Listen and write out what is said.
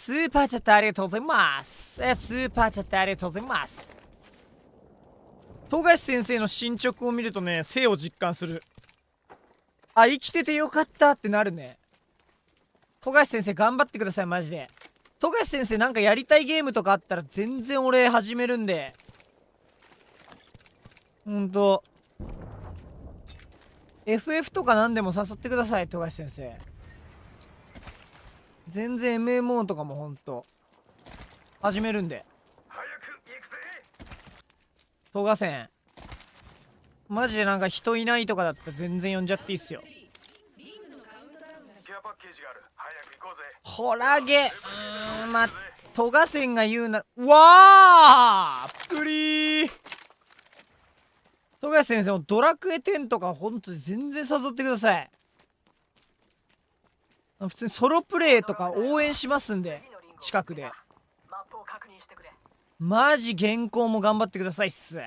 スーパーチャットありがとうございます。えスーパーチャットありがとうございます。富樫先生の進捗を見るとね、生を実感する。あ、生きててよかったってなるね。富樫先生頑張ってください、マジで。富樫先生なんかやりたいゲームとかあったら全然俺始めるんで。ほんと。FF とか何でも誘ってください、富樫先生。全然 MMO とかもほんと始めるんで早く行くぜ東賀線マジでなんか人いないとかだったら全然呼んじゃっていいっすよほらげうんまあ都賀線が言うならわあプリー富樫先生もドラクエ10とかほんと全然誘ってください普通にソロプレイとか応援しますんで近くでマジ原稿も頑張ってくださいっす